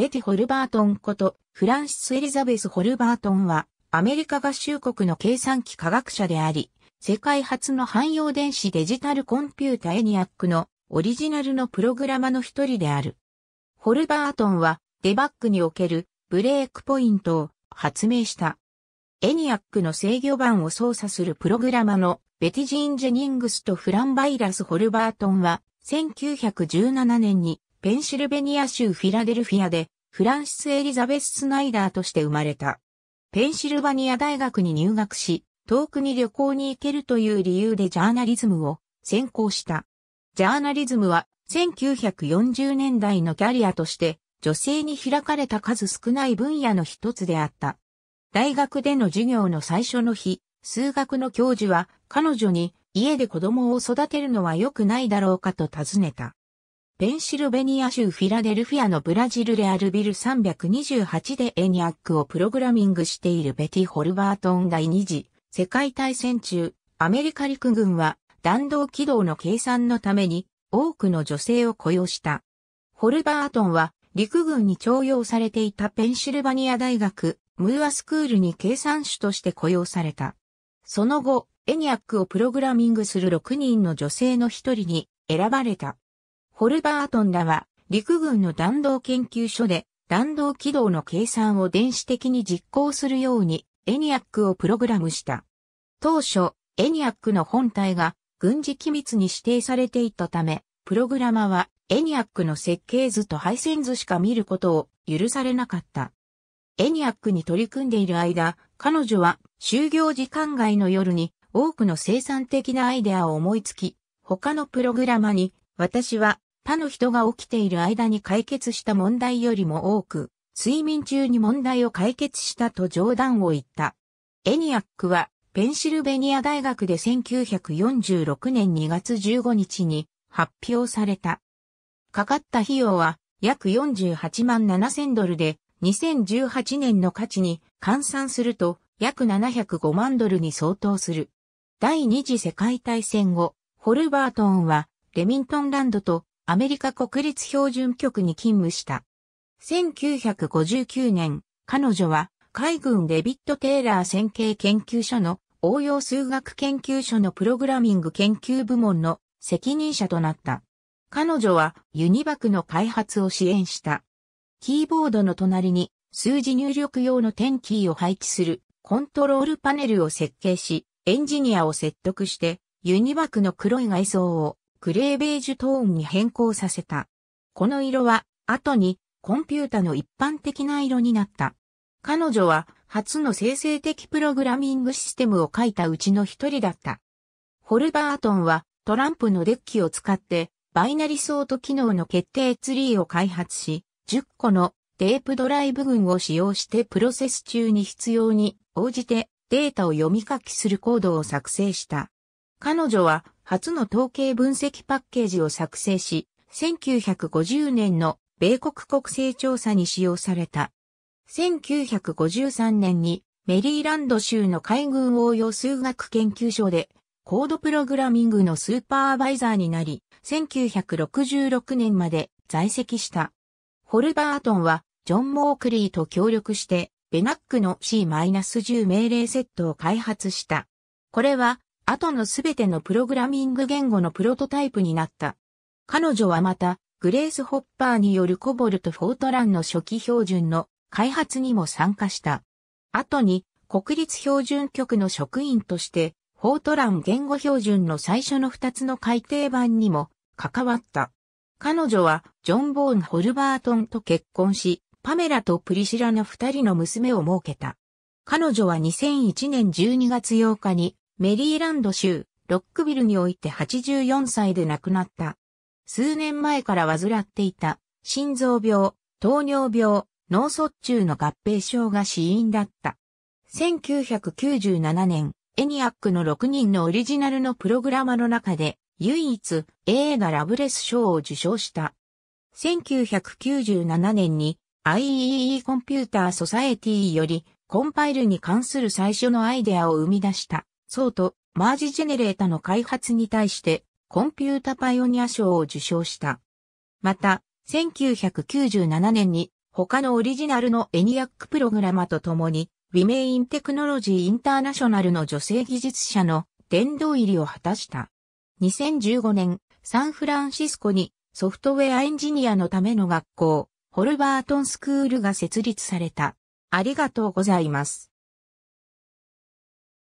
ベティ・ホルバートンこと、フランシス・エリザベス・ホルバートンは、アメリカ合衆国の計算機科学者であり、世界初の汎用電子デジタルコンピュータエニアックのオリジナルのプログラマの一人である。ホルバートンはデバッグにおけるブレークポイントを発明した。エニアックの制御盤を操作するプログラマのベティジーン・ジェニングスとフランバイラス・ホルバートンは1917年にペンシルベニア州フィラデルフィアで、フランシス・エリザベス・スナイダーとして生まれた。ペンシルバニア大学に入学し、遠くに旅行に行けるという理由でジャーナリズムを専攻した。ジャーナリズムは1940年代のキャリアとして女性に開かれた数少ない分野の一つであった。大学での授業の最初の日、数学の教授は彼女に家で子供を育てるのは良くないだろうかと尋ねた。ペンシルベニア州フィラデルフィアのブラジルレアルビル328でエニアックをプログラミングしているベティ・ホルバートン第2次世界大戦中、アメリカ陸軍は弾道軌道の計算のために多くの女性を雇用した。ホルバートンは陸軍に徴用されていたペンシルバニア大学ムーアスクールに計算手として雇用された。その後、エニアックをプログラミングする6人の女性の一人に選ばれた。ホルバートンらは、陸軍の弾道研究所で、弾道軌道の計算を電子的に実行するように、エニアックをプログラムした。当初、エニアックの本体が軍事機密に指定されていたため、プログラマはエニアックの設計図と配線図しか見ることを許されなかった。エニアックに取り組んでいる間、彼女は就業時間外の夜に多くの生産的なアイデアを思いつき、他のプログラマに私は他の人が起きている間に解決した問題よりも多く、睡眠中に問題を解決したと冗談を言った。エニアックは、ペンシルベニア大学で1946年2月15日に発表された。かかった費用は約48万7千ドルで、2018年の価値に換算すると約705万ドルに相当する。第二次世界大戦後、ホルバートンはレミントンランドとアメリカ国立標準局に勤務した。1959年、彼女は海軍デビット・テイラー線形研究所の応用数学研究所のプログラミング研究部門の責任者となった。彼女はユニバクの開発を支援した。キーボードの隣に数字入力用の点キーを配置するコントロールパネルを設計し、エンジニアを説得してユニバクの黒い外装をグレーベージュトーンに変更させた。この色は、後に、コンピュータの一般的な色になった。彼女は、初の生成的プログラミングシステムを書いたうちの一人だった。ホルバートンは、トランプのデッキを使って、バイナリソート機能の決定ツリーを開発し、10個のテープドライブ群を使用してプロセス中に必要に応じてデータを読み書きするコードを作成した。彼女は初の統計分析パッケージを作成し、1950年の米国国勢調査に使用された。1953年にメリーランド州の海軍応用数学研究所でコードプログラミングのスーパーバイザーになり、1966年まで在籍した。ホルバートンはジョン・モークリーと協力してベナックの C-10 命令セットを開発した。これは後のすべてのプログラミング言語のプロトタイプになった。彼女はまた、グレース・ホッパーによるコボルト・フォートランの初期標準の開発にも参加した。後に、国立標準局の職員として、フォートラン言語標準の最初の2つの改訂版にも関わった。彼女は、ジョン・ボーン・ホルバートンと結婚し、パメラとプリシラの2人の娘を設けた。彼女は2001年12月8日に、メリーランド州、ロックビルにおいて84歳で亡くなった。数年前から患っていた、心臓病、糖尿病、脳卒中の合併症が死因だった。1997年、エニアックの6人のオリジナルのプログラマの中で、唯一映画ラブレス賞を受賞した。1997年に IEE コンピューターソサエティよりコンパイルに関する最初のアイデアを生み出した。うとマージジェネレータの開発に対してコンピュータパイオニア賞を受賞した。また、1997年に他のオリジナルのエニアックプログラマと共に、ウィメインテクノロジーインターナショナルの女性技術者の殿堂入りを果たした。2015年、サンフランシスコにソフトウェアエンジニアのための学校、ホルバートンスクールが設立された。ありがとうございます。